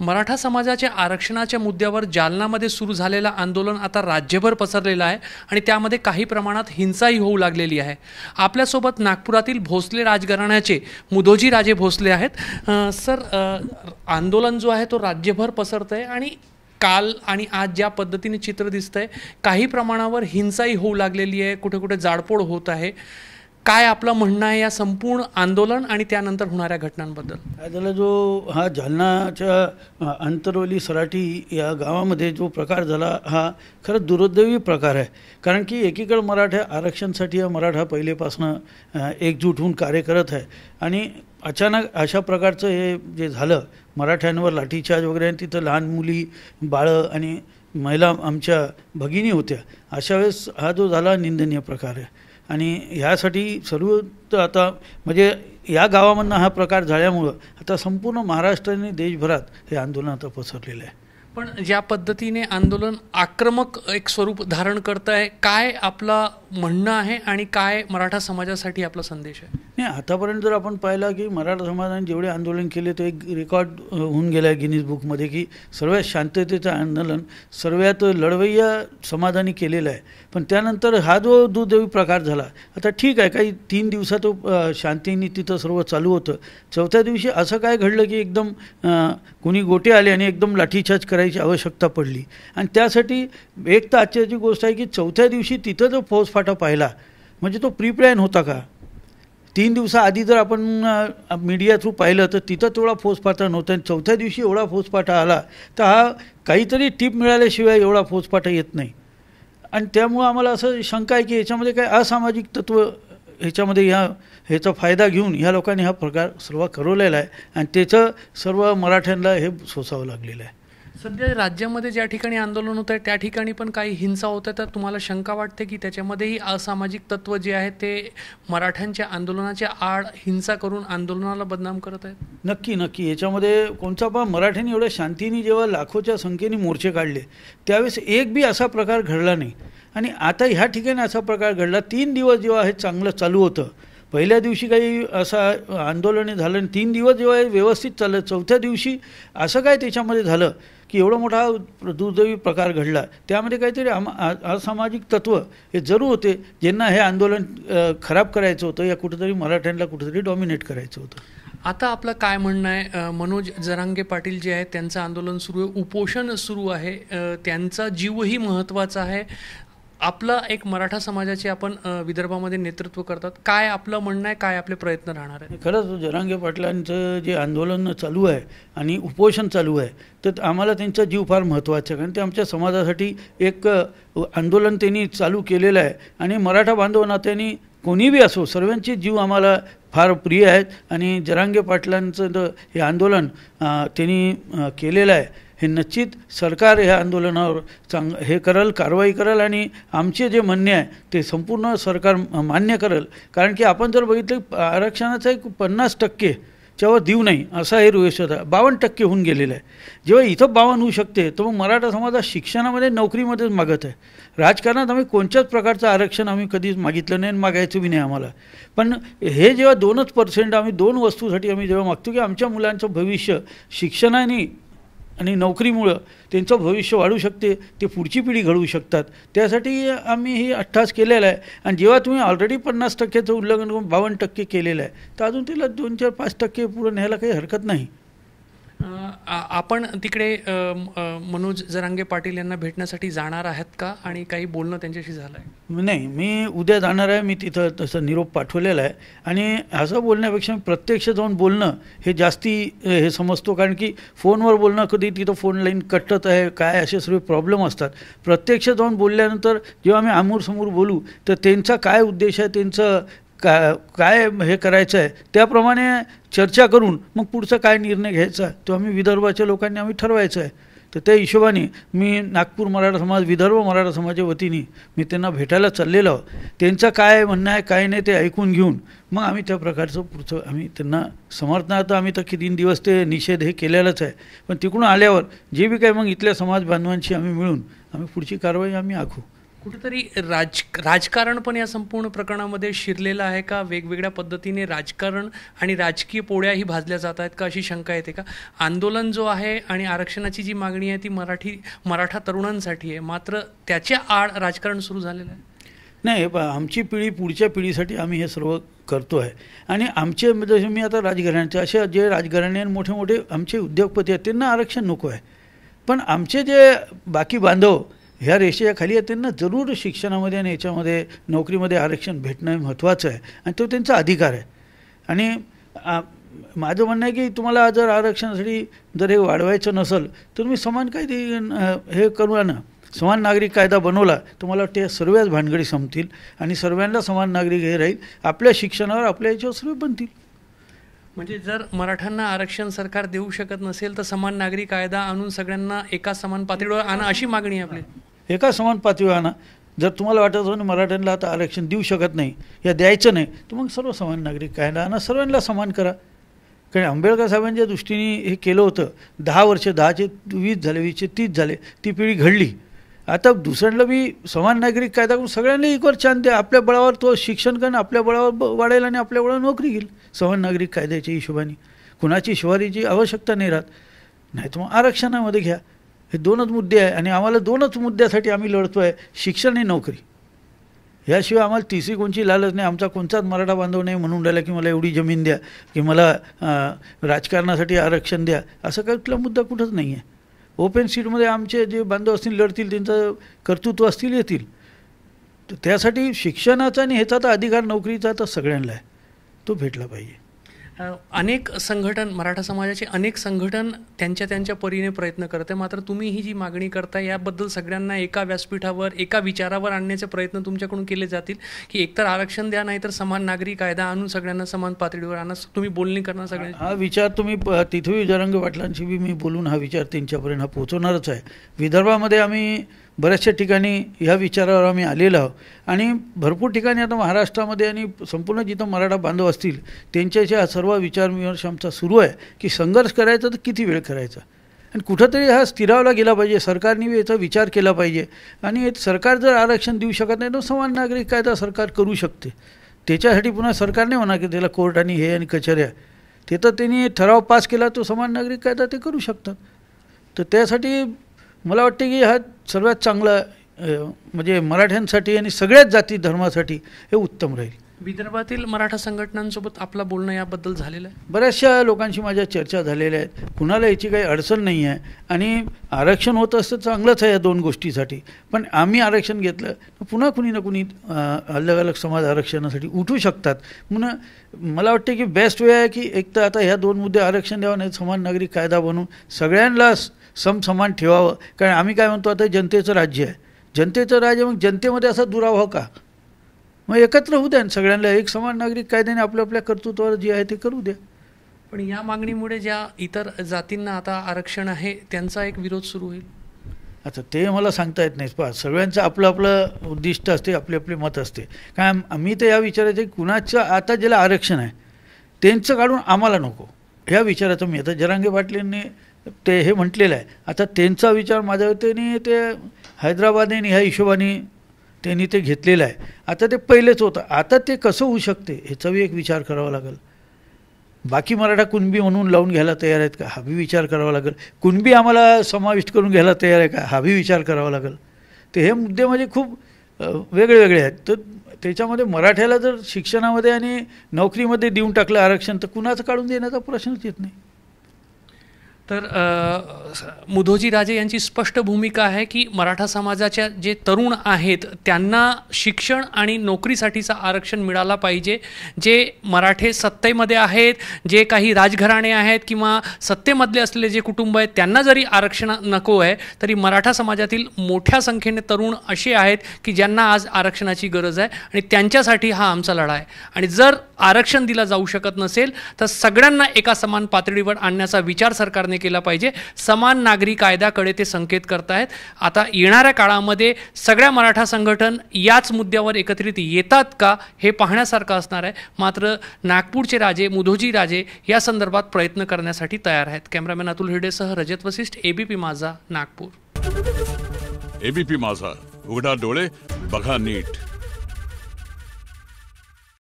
मराठा समाजाच्या आरक्षणाच्या मुद्द्यावर जालनामध्ये सुरू झालेलं आंदोलन आता राज्यभर पसरलेलं आहे आणि त्यामध्ये काही प्रमाणात हिंसाही होऊ लागलेली आहे आपल्यासोबत नागपुरातील भोसले राजघराण्याचे मुदोजी राजे भोसले आहेत सर आंदोलन जो आहे तो राज्यभर पसरत आहे आणि काल आणि आज ज्या पद्धतीने चित्र दिसतंय काही प्रमाणावर हिंसाही होऊ लागलेली आहे कुठे कुठे जाडपोड होत आहे काय आपलं म्हणणं आहे या संपूर्ण आंदोलन आणि त्यानंतर होणाऱ्या घटनांबद्दल झालं जो हा जालनाच्या अंतरोली सराठी या गावामध्ये जो प्रकार झाला हा खरं दुर्दैवी प्रकार आहे कारण की एकीकडं मराठा आरक्षणसाठी हा मराठा पहिलेपासनं एकजूट होऊन कार्य करत आहे आणि अचानक अशा प्रकारचं हे जे झालं मराठ्यांवर लाठीचार्ज वगैरे तिथं लहान मुली बाळं आणि महिला आमच्या भगिनी होत्या अशा वेळेस हा जो झाला निंदनीय प्रकार आहे आणि ह्यासाठी सर्व आता म्हणजे या गावामधनं हा प्रकार झाल्यामुळं आता संपूर्ण महाराष्ट्राने देशभरात हे आंदोलन आता पसरलेलं आहे पण ज्या पद्धतीने आंदोलन आक्रमक एक स्वरूप धारण करत आहे काय आपला म्हणणं आहे आणि काय मराठा समाजासाठी आपला संदेश आहे नाही आतापर्यंत जर आपण पाहिलं की मराठा समाजाने जेवढे आंदोलन केले ते एक रेकॉर्ड होऊन गेलं आहे गिनीज बुकमध्ये की सर्वात शांततेचं आंदोलन सर्वात लढवय्या समाजाने केलेलं आहे पण त्यानंतर हा जो दुर्दैवी प्रकार झाला आता ठीक आहे काही तीन दिवसात शांतीने तिथं सर्व चालू होतं चौथ्या दिवशी असं काय घडलं की एकदम कुणी गोटे आले आणि एकदम लाठीचार्ज करायची आवश्यकता पडली आणि त्यासाठी एक तर आश्चर्यची गोष्ट आहे की चौथ्या दिवशी तिथं जो फोर्स फाटा पाहिला म्हणजे तो प्री प्लॅन होता का तीन दिवसाआधी जर आपण मीडिया थ्रू पाहिलं तर तिथं तेवढा फोसपाटा नव्हता आणि चौथ्या दिवशी एवढा फोसपाठा आला तर हा काहीतरी टीप मिळाल्याशिवाय एवढा फौजफाटा येत नाही आणि त्यामुळं आम्हाला असं शंका आहे की याच्यामध्ये काही असामाजिक तत्व ह्याच्यामध्ये ह्या ह्याचा फायदा घेऊन ह्या लोकांनी हा प्रकार सर्व करवलेला आहे आणि त्याचं सर्व मराठ्यांना हे सोसावं लागलेलं आहे सध्या राज्यामध्ये ज्या ठिकाणी आंदोलन होत आहे त्या ठिकाणी पण काही हिंसा होत आहे तर तुम्हाला शंका वाटते की त्याच्यामध्येही असामाजिक तत्व जे आहे ते मराठ्यांच्या आंदोलनाच्या आड हिंसा करून आंदोलनाला बदनाम करत आहेत नक्की नक्की याच्यामध्ये कोणता पण मराठ्यांनी एवढ्या शांतीने जेव्हा लाखोच्या संख्येने मोर्चे काढले त्यावेळेस एक बी असा प्रकार घडला नाही आणि आता ह्या ठिकाणी असा प्रकार घडला तीन दिवस जेव्हा हे चांगलं चालू होतं पहिल्या दिवशी काही असा आंदोलन झालं आणि तीन दिवस जेव्हा व्यवस्थित चाललं चौथ्या दिवशी असं काय त्याच्यामध्ये झालं की एवढा मोठा दुर्दैवी प्रकार घडला त्यामध्ये काहीतरी असामाजिक तत्त्व हे जरूर होते ज्यांना हे आंदोलन खराब करायचं होतं या कुठंतरी मराठ्यांना कुठंतरी डॉमिनेट करायचं होतं आता आपलं काय म्हणणं आहे मनोज जरांगे पाटील जे आहेत त्यांचं आंदोलन सुरू आहे उपोषण सुरू आहे त्यांचा जीवही महत्त्वाचा आहे आपला एक मराठा समाजाचे आपण विदर्भामध्ये नेतृत्व करतात काय आपलं म्हणणं आहे काय आपले प्रयत्न राहणार आहे खरंच जरांगे पाटलांचं जे आंदोलन चालू आहे आणि उपोषण चालू आहे तर आम्हाला त्यांचा जीव फार महत्त्वाचा आहे कारण ते आमच्या समाजासाठी एक आंदोलन त्यांनी चालू केलेलं आहे आणि मराठा बांधव नात्यांनी कोणी बी असो सर्वांचे जीव आम्हाला फार प्रिय आहेत आणि जरांगे पाटलांचं हे आंदोलन त्यांनी केलेलं आहे हे निश्चित सरकार ह्या आंदोलनावर चांग हे करल कारवाई करल आणि आमचे जे म्हणणे आहे ते संपूर्ण सरकार मान्य करेल कारण की आपण जर बघितलं आरक्षणाचा एक पन्नास टक्के जेव्हा देऊ नाही असा हे रुवेश होता बावन्न टक्के होऊन गेलेलं आहे जेव्हा इथं बावन्न होऊ शकते तर मग मराठा समाज शिक्षणामध्ये नोकरीमध्येच मागत आहे राजकारणात आम्ही कोणत्याच प्रकारचं आरक्षण आम्ही कधीच मागितलं नाही आणि मागायचं बी नाही आम्हाला पण हे जेव्हा दोनच पर्सेंट आम्ही दोन वस्तूसाठी आम्ही जेव्हा मागतो की आमच्या मुलांचं भविष्य शिक्षणाने आणि नोकरीमुळं त्यांचं भविष्य वाढू शकते ते पुढची पिढी घडवू शकतात त्यासाठी आम्ही ही अठ्ठास केलेला आहे आणि जेव्हा तुम्ही ऑलरेडी पन्नास टक्क्याचं उल्लंघन करून बावन्न टक्के केलेलं आहे तर अजून त्याला दोन चार पाच टक्के पुढं न्यायला काही हरकत नाही आपण तिकडे मनोज जरांगे पाटील यांना भेटण्यासाठी जाणार आहेत का आणि काही बोलणं त्यांच्याशी झालं आहे नाही मी उद्या जाणार आहे मी तिथं तसं निरोप पाठवलेला आहे आणि असं बोलण्यापेक्षा प्रत्यक्ष जाऊन बोलणं हे जास्ती हे समजतो कारण की फोनवर बोलणं कधी तिथं फोन लाईन कटत आहे काय असे सगळे प्रॉब्लेम असतात प्रत्यक्ष जाऊन बोलल्यानंतर जेव्हा आम्ही आमोरसमोर बोलू तर त्यांचा काय उद्देश आहे त्यांचं काय हे करायचं आहे त्याप्रमाणे चर्चा करून मग पुढचा काय निर्णय घ्यायचा तो आम्ही विदर्भाच्या लोकांनी आम्ही ठरवायचं आहे तर त्या हिशोबाने मी नागपूर मराठा समाज विदर्भ मराठा समाजाच्या वतीने मी त्यांना भेटायला चाललेलो त्यांचं काय म्हणणं आहे काय नाही ते ऐकून घेऊन मग आम्ही त्या प्रकारचं पुढचं आम्ही त्यांना समर्थनार्थ आम्ही तर तीन दिवस ते निषेध हे केलेलाच आहे पण तिकडून आल्यावर जे बी काय मग इथल्या समाज बांधवांशी आम्ही मिळून आम्ही पुढची कारवाई आम्ही आखू कुठेतरी राज राजकारण पण या संपूर्ण प्रकरणामध्ये शिरलेलं आहे का वेगवेगळ्या पद्धतीने राजकारण आणि राजकीय पोळ्याही भाजल्या जात आहेत का अशी शंका येते का आंदोलन जो आहे आणि आरक्षणाची जी मागणी आहे ती मराठी मराठा तरुणांसाठी आहे मात्र त्याच्या आड राजकारण सुरू झालेलं आहे नाही आमची पिढी पुढच्या पिढीसाठी आम्ही हे सर्व करतो आहे आणि आमचे जसे मी आता राजघराण्याचे असे जे राजघराणे मोठे मोठे आमचे उद्योगपती आहेत त्यांना आरक्षण नको आहे पण आमचे जे बाकी बांधव ह्या रेषेच्या खाली आहे त्यांना जरूर शिक्षणामध्ये आणि याच्यामध्ये नोकरीमध्ये आरक्षण भेटणं हे महत्त्वाचं आहे आणि तो त्यांचा अधिकार आहे आणि माझं म्हणणं आहे की तुम्हाला जर आरक्षणासाठी जर हे वाढवायचं नसेल तर मी समान कायदे हे करूया ना समान नागरिक कायदा बनवला तर मला वाटतं या सर्वच भानगडी संपतील आणि सर्वांना समान नागरिक हे राहील आपल्या शिक्षणावर आपल्या याच्यावर सर्व बनतील म्हणजे जर मराठ्यांना आरक्षण सरकार देऊ शकत नसेल तर समान नागरी कायदा आणून सगळ्यांना एका समान पातळीवर आणा अशी मागणी आहे आपली एका समान पातळीवर जर तुम्हाला वाटत असेल मराठ्यांना आता आरक्षण देऊ शकत नाही या द्यायचं नाही तर मग सर्व समान नागरिक काय ना सर्वांना समान करा कारण आंबेडकर साहेबांच्या दृष्टीने हे केलं होतं दहा वर्ष दहाचे वीस झाले वीसचे तीस झाले ती पिढी घडली आता दुसऱ्यांना बी समान नागरिक कायदा करून सगळ्यांना इक्वल छान द्या आपल्या बळावर तो शिक्षण करणं आपल्या बळावर वाढेल आणि आपल्या बळावर नोकरी घेईल समान नागरिक कायद्याच्या हिशोबाने कुणाची शिवारीची आवश्यकता नाही राहत नाही तर मग आरक्षणामध्ये घ्या हे दोनच मुद्दे आहे आणि आम्हाला दोनच मुद्द्यासाठी आम्ही लढतो आहे शिक्षण आणि नोकरी याशिवाय आम्हाला तिसरी कोणची लालच नाही आमचा कोणताच मराठा बांधव नाही म्हणून राहिला की मला एवढी जमीन द्या की मला राजकारणासाठी आरक्षण द्या असं काही कुठला मुद्दा कुठंच नाही आहे ओपन सीटमध्ये आमचे जे बांधव असतील लढतील त्यांचं कर्तृत्व असतील येतील तर त्यासाठी शिक्षणाचा आणि ह्याचा तर अधिकार नोकरीचा तर सगळ्यांना आहे तो भेटला पाहिजे अनेक संघटन मराठा समाजाचे अनेक संघटन त्यांच्या त्यांच्या परीने प्रयत्न करते मात्र तुम्ही ही जी मागणी करता याबद्दल सगळ्यांना एका व्यासपीठावर एका विचारावर आणण्याचे प्रयत्न तुमच्याकडून केले जातील की एकतर आरक्षण द्या नाहीतर समान नागरी कायदा आणून सगळ्यांना समान पातळीवर आणा तुम्ही बोलणी करणार सगळ्यांना हा विचार तुम्ही तिथवी विजयरंग वाटलांशी बी मी बोलून हा विचार त्यांच्यापर्यंत हा आहे विदर्भामध्ये आम्ही बऱ्याचशा ठिकाणी ह्या विचारावर आम्ही आलेलो आहोत आणि भरपूर ठिकाणी आता महाराष्ट्रामध्ये आणि संपूर्ण जिथं मराठा बांधव असतील त्यांच्याशी हा सर्व विचारविमर्श आमचा सुरू आहे की संघर्ष करायचा तर किती वेळ करायचा आणि कुठंतरी हा स्थिरावला गेला पाहिजे सरकारने याचा विचार केला पाहिजे आणि सरकार जर आरक्षण देऊ शकत नाही तर समान नागरिक कायदा सरकार करू शकते त्याच्यासाठी पुन्हा सरकारने म्हणा की त्याला कोर्ट आणि हे आणि कचऱ्या ते तर त्यांनी ठराव पास केला तो समान नागरिक कायदा ते करू शकतात तर त्यासाठी मला वाटते की हा सर्वात चांगला म्हणजे मराठ्यांसाठी आणि सगळ्याच जाती धर्मासाठी हे उत्तम राहील विदर्भातील मराठा संघटनांसोबत आपला बोलणं याबद्दल झालेलं आहे बऱ्याचशा लोकांशी माझ्या चर्चा झालेल्या आहेत कुणाला याची काही अडचण नाही आहे आणि आरक्षण होत असतं चांगलंच आहे या दोन गोष्टीसाठी पण आम्ही आरक्षण घेतलं पुन्हा कुणी ना कुणी अलग अलग समाज आरक्षणासाठी उठू शकतात म्हणून मला वाटते की बेस्ट वे आहे की एक तर आता ह्या दोन मुद्दे आरक्षण द्यावा नाही समान नागरिक कायदा बनवून सगळ्यांना समसमान ठेवावं कारण आम्ही काय म्हणतो आता जनतेचं राज्य आहे जनतेचं राज्य मग जनतेमध्ये असा दुरावा हो का मग एकत्र होऊ द्या सगळ्यांना एक समान नागरिक कायद्याने आपल्या आपल्या कर्तृत्वावर जे आहे ते करू द्या पण या मागणीमुळे ज्या इतर जातींना आता आरक्षण आहे त्यांचा एक विरोध सुरू होईल आता ते मला सांगता येत नाही पहा सगळ्यांचं आपलं आपलं उद्दिष्ट असते आपले आपले मत असते काय मी तर या विचाराचे कुणाचं आता ज्याला आरक्षण आहे त्यांचं काढून आम्हाला नको ह्या विचाराचं मी आता जरांगे पाटलेंनी ते हे म्हटलेलं आहे आता त्यांचा विचार माझ्या त्यांनी ते हैदराबादने ह्या हिशोबाने त्यांनी ते घेतलेलं आहे आता ते पहिलेच होतं आता ते कसं होऊ शकते ह्याचाही एक विचार करावा लागेल बाकी मराठा कुणबी म्हणून लावून घ्यायला तयार आहेत का बी विचार करावा लागेल कुणबी आम्हाला समाविष्ट करून घ्यायला तयार आहे का हाबी विचार करावा लागेल ते हे मुद्दे म्हणजे खूप वेगळे वेगळे आहेत तर त्याच्यामध्ये मराठ्याला जर शिक्षणामध्ये आणि नोकरीमध्ये देऊन टाकलं आरक्षण तर कुणाचं काढून देण्याचा प्रश्नच येत नाही तर मुधोजी राजे यांची स्पष्ट भूमिका आहे की मराठा समाजाच्या जे तरुण आहेत त्यांना शिक्षण आणि नोकरीसाठीचा आरक्षण मिळाला पाहिजे जे मराठे सत्तेमध्ये आहेत जे काही राजघराणे आहेत किंवा सत्तेमधले असलेले जे कुटुंब आहेत त्यांना जरी आरक्षण नको आहे तरी मराठा समाजातील मोठ्या संख्येने तरुण असे आहेत की ज्यांना आज आरक्षणाची गरज आहे आणि त्यांच्यासाठी हा आमचा लढा आहे आणि जर आरक्षण दिला जाऊ शकत नसेल तर सगळ्यांना एका समान पातळीवर आणण्याचा विचार सरकारने केला पाहिजे समान नागरी कायद्याकडे ते संकेत करतायत आता येणाऱ्या काळामध्ये सगळ्या मराठा संघटन याच मुद्द्यावर एकत्रित येतात का हे पाहण्यासारखं असणार आहे मात्र नागपूरचे राजे मुधोजी राजे या संदर्भात प्रयत्न करण्यासाठी तयार आहेत कॅमेरामॅन अतुल हिडेसह रजत वसिष्ठ एबीपी माझा नागपूर एबीपी माझा उघडा डोळे बघा नीट